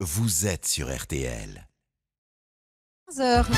Vous êtes sur RTL. 15 heures.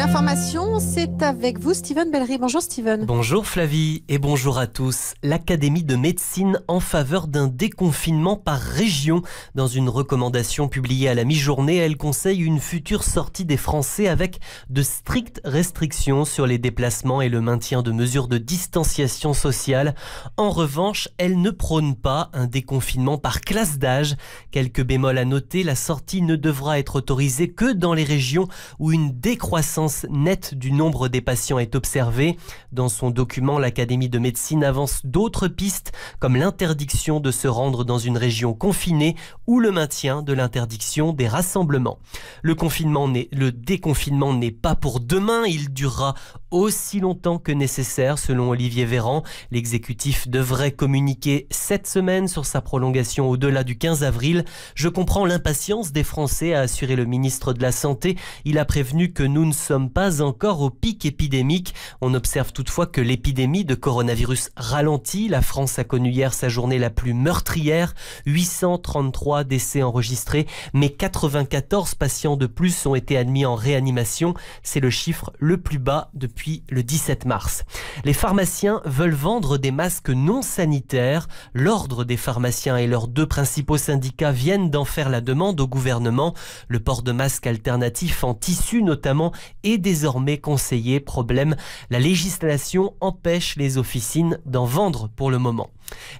l'information, c'est avec vous Steven Bellery. Bonjour Steven. Bonjour Flavie et bonjour à tous. L'Académie de médecine en faveur d'un déconfinement par région. Dans une recommandation publiée à la mi-journée, elle conseille une future sortie des Français avec de strictes restrictions sur les déplacements et le maintien de mesures de distanciation sociale. En revanche, elle ne prône pas un déconfinement par classe d'âge. Quelques bémols à noter, la sortie ne devra être autorisée que dans les régions où une décroissance nette du nombre des patients est observée. Dans son document, l'Académie de médecine avance d'autres pistes comme l'interdiction de se rendre dans une région confinée ou le maintien de l'interdiction des rassemblements. Le, confinement le déconfinement n'est pas pour demain, il durera aussi longtemps que nécessaire selon Olivier Véran. L'exécutif devrait communiquer cette semaine sur sa prolongation au-delà du 15 avril. Je comprends l'impatience des Français, a assuré le ministre de la Santé. Il a prévenu que nous ne sommes pas encore au pic épidémique. On observe toutefois que l'épidémie de coronavirus ralentit. La France a connu hier sa journée la plus meurtrière, 833 décès enregistrés, mais 94 patients de plus ont été admis en réanimation. C'est le chiffre le plus bas depuis le 17 mars. Les pharmaciens veulent vendre des masques non sanitaires. L'ordre des pharmaciens et leurs deux principaux syndicats viennent d'en faire la demande au gouvernement. Le port de masques alternatifs en tissu notamment est et désormais conseillé. Problème, la législation empêche les officines d'en vendre pour le moment.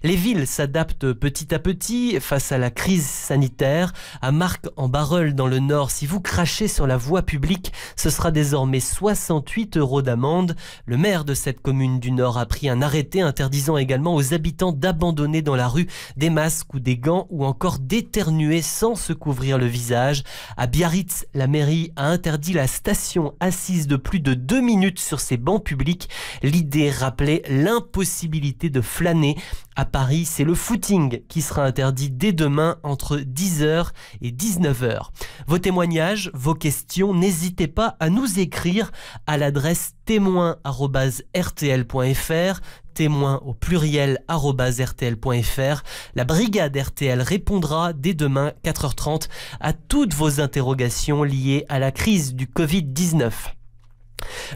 Les villes s'adaptent petit à petit face à la crise sanitaire. À marc en barreul dans le Nord, si vous crachez sur la voie publique, ce sera désormais 68 euros d'amende. Le maire de cette commune du Nord a pris un arrêté interdisant également aux habitants d'abandonner dans la rue des masques ou des gants ou encore d'éternuer sans se couvrir le visage. À Biarritz, la mairie a interdit la station assise de plus de deux minutes sur ses bancs publics. L'idée rappelait l'impossibilité de flâner à Paris, c'est le footing qui sera interdit dès demain entre 10h et 19h. Vos témoignages, vos questions, n'hésitez pas à nous écrire à l'adresse témoin.rtl.fr témoin au pluriel.rtl.fr. La brigade RTL répondra dès demain 4h30 à toutes vos interrogations liées à la crise du Covid-19.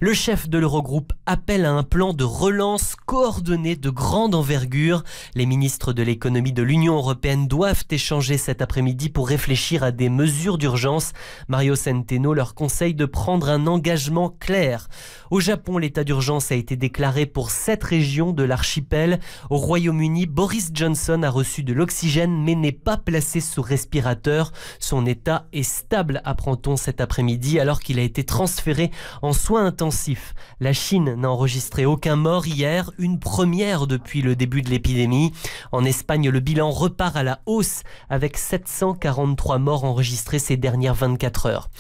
Le chef de l'Eurogroupe appelle à un plan de relance coordonné de grande envergure. Les ministres de l'économie de l'Union européenne doivent échanger cet après-midi pour réfléchir à des mesures d'urgence. Mario Centeno leur conseille de prendre un engagement clair. Au Japon, l'état d'urgence a été déclaré pour sept régions de l'archipel. Au Royaume-Uni, Boris Johnson a reçu de l'oxygène mais n'est pas placé sous respirateur. Son état est stable, apprend-on cet après-midi, alors qu'il a été transféré en soins Intensif. La Chine n'a enregistré aucun mort hier, une première depuis le début de l'épidémie. En Espagne, le bilan repart à la hausse avec 743 morts enregistrés ces dernières 24 heures.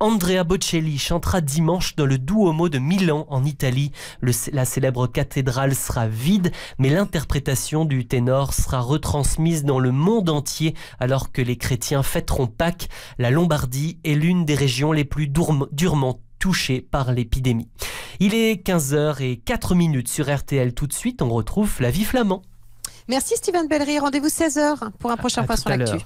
Andrea Bocelli chantera dimanche dans le Duomo de Milan en Italie. la célèbre cathédrale sera vide, mais l'interprétation du ténor sera retransmise dans le monde entier alors que les chrétiens fêteront Pâques. La Lombardie est l'une des régions les plus durement touchés par l'épidémie. Il est 15h et 4 minutes sur RTL. Tout de suite, on retrouve la vie flamand. Merci Steven Bellery. Rendez-vous 16h pour un prochain fois point sur l'actu.